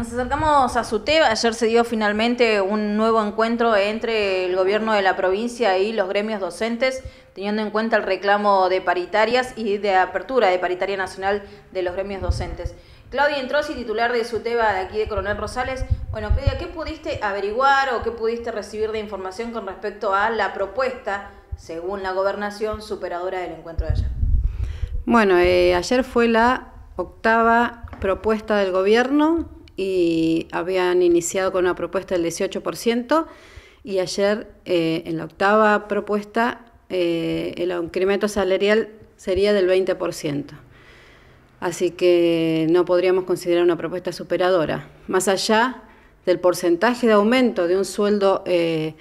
Nos acercamos a SUTEBA, Ayer se dio finalmente un nuevo encuentro entre el gobierno de la provincia y los gremios docentes, teniendo en cuenta el reclamo de paritarias y de apertura de paritaria nacional de los gremios docentes. Claudia Entrosi, titular de SUTEBA de aquí de Coronel Rosales. Bueno, Claudia, ¿qué pudiste averiguar o qué pudiste recibir de información con respecto a la propuesta, según la gobernación, superadora del encuentro de ayer? Bueno, eh, ayer fue la octava propuesta del gobierno y habían iniciado con una propuesta del 18% y ayer eh, en la octava propuesta eh, el incremento salarial sería del 20%. Así que no podríamos considerar una propuesta superadora, más allá del porcentaje de aumento de un sueldo eh,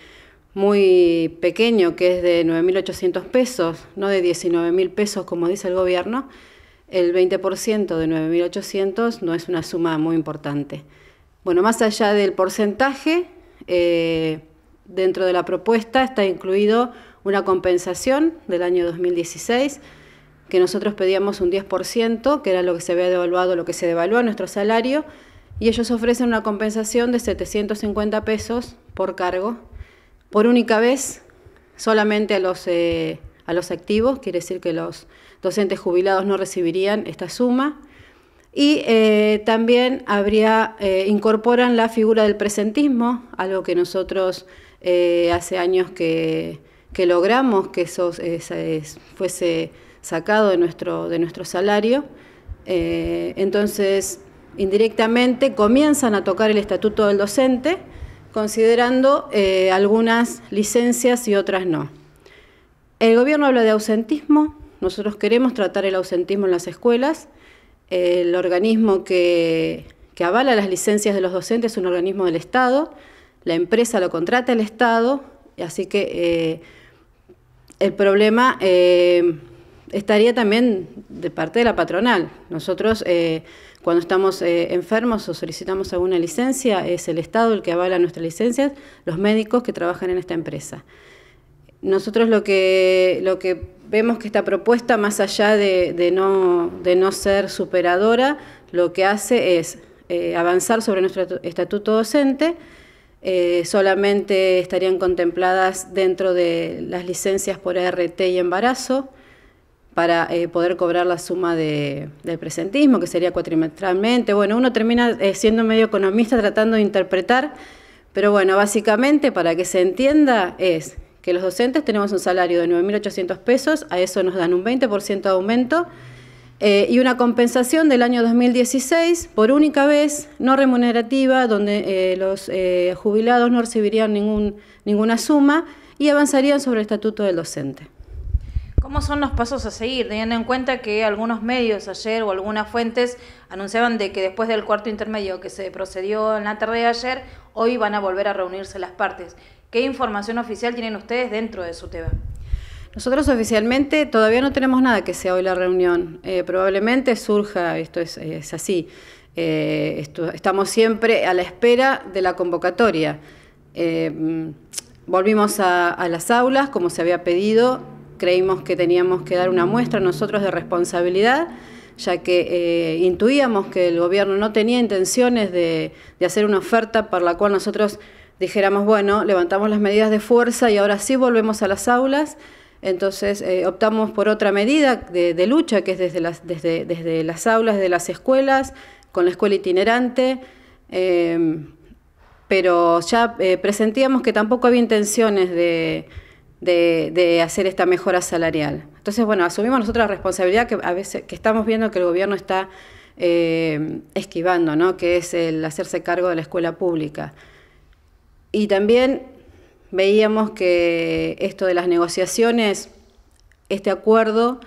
muy pequeño que es de 9.800 pesos, no de 19.000 pesos como dice el gobierno el 20% de 9.800 no es una suma muy importante. Bueno, más allá del porcentaje, eh, dentro de la propuesta está incluido una compensación del año 2016, que nosotros pedíamos un 10%, que era lo que se había devaluado, lo que se devaluó nuestro salario, y ellos ofrecen una compensación de 750 pesos por cargo, por única vez, solamente a los, eh, a los activos, quiere decir que los docentes jubilados no recibirían esta suma. Y eh, también habría, eh, incorporan la figura del presentismo, algo que nosotros eh, hace años que, que logramos que eso fuese sacado de nuestro, de nuestro salario. entonces, indirectamente comienzan a tocar el estatuto del docente, considerando algunas licencias y otras no. El gobierno habla de ausentismo, nosotros queremos tratar el ausentismo en las escuelas. El organismo que, avala las licencias de los docentes es un organismo del Estado. La empresa lo contrata el Estado, así que eh, el problema eh, estaría también de parte de la patronal. Nosotros, eh, cuando estamos enfermos o solicitamos alguna licencia, es el Estado el que avala nuestras licencias, los médicos que trabajan en esta empresa. Nosotros lo que, lo que vemos que esta propuesta, más allá de, de, no, de no ser superadora, lo que hace es eh, avanzar sobre nuestro estatuto docente. Eh, solamente estarían contempladas dentro de las licencias por ART y embarazo para eh, poder cobrar la suma de, del presentismo, que sería cuatrimestralmente. Bueno, uno termina siendo medio economista tratando de interpretar, pero bueno, básicamente para que se entienda es que los docentes tenemos un salario de 9.800 pesos, a eso nos dan un 20% de aumento eh, y una compensación del año 2016 por única vez no remunerativa, donde eh, los eh, jubilados no recibirían ningún, ninguna suma y avanzarían sobre el estatuto del docente. ¿Cómo son los pasos a seguir? Teniendo en cuenta que algunos medios ayer o algunas fuentes anunciaban de que después del cuarto intermedio que se procedió en la tarde de ayer, hoy van a volver a reunirse las partes. ¿Qué información oficial tienen ustedes dentro de su tema? Nosotros oficialmente todavía no tenemos nada que sea hoy la reunión. Eh, probablemente surja, esto es, eh, así, eh, estamos siempre a la espera de la convocatoria. Mm, volvimos a las aulas como se había pedido creímos que teníamos que dar una muestra nosotros de responsabilidad, ya que eh, intuíamos que el gobierno no tenía intenciones de, hacer una oferta para la cual nosotros dijéramos, bueno, levantamos las medidas de fuerza y ahora sí volvemos a las aulas. Entonces eh, optamos por otra medida de, lucha, que es desde las, desde, las, aulas, desde las escuelas, con la escuela itinerante. Em, pero ya eh, presentíamos que tampoco había intenciones de, de, hacer esta mejora salarial. Entonces, bueno, asumimos nosotros la responsabilidad que a veces que estamos viendo que el gobierno está eh, esquivando, ¿no? que es el hacerse cargo de la escuela pública. Y también veíamos que esto de las negociaciones, este acuerdo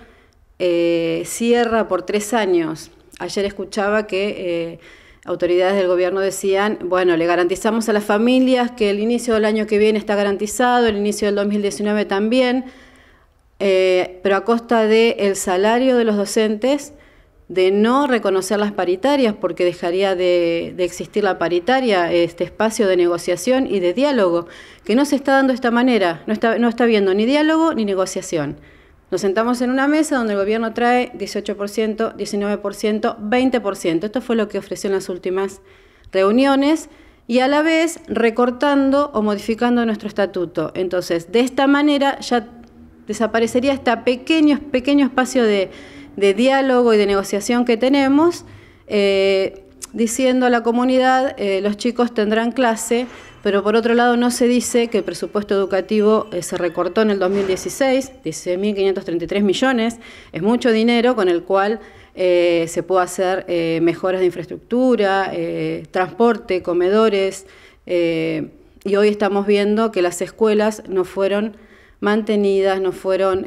eh, cierra por tres años. Ayer escuchaba que eh, autoridades del gobierno decían, bueno, le garantizamos a las familias que el inicio del año que viene está garantizado, el inicio del 2019 también, eh, pero a costa del el salario de los docentes, de no reconocer las paritarias, porque dejaría de, existir la paritaria, este espacio de negociación y de diálogo, que no se está dando de esta manera, no está, no está habiendo ni diálogo ni negociación. Nos sentamos en una mesa donde el gobierno trae 18%, 19%, 20%. Esto fue lo que ofreció en las últimas reuniones y a la vez recortando o modificando nuestro estatuto. Entonces, de esta manera ya desaparecería este pequeño, pequeño espacio de, diálogo y de negociación que tenemos, eh, diciendo a la comunidad, eh, los chicos tendrán clase pero por otro lado no se dice que el presupuesto educativo eh, se recortó en el 2016, 16.533 millones, es mucho dinero con el cual eh, se puede hacer eh, mejoras de infraestructura, transporte, comedores, y hoy estamos viendo que las escuelas no fueron mantenidas, no fueron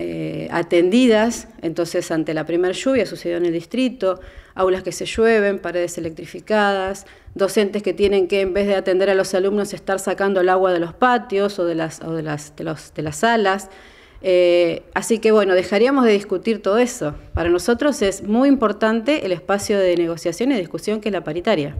eh, atendidas, entonces ante la primera lluvia sucedió en el distrito, aulas que se llueven, paredes electrificadas, docentes que tienen que en vez de atender a los alumnos estar sacando el agua de los patios o de las, o de las, de salas. Eh, así que bueno, dejaríamos de discutir todo eso. Para nosotros es muy importante el espacio de negociación y discusión que es la paritaria.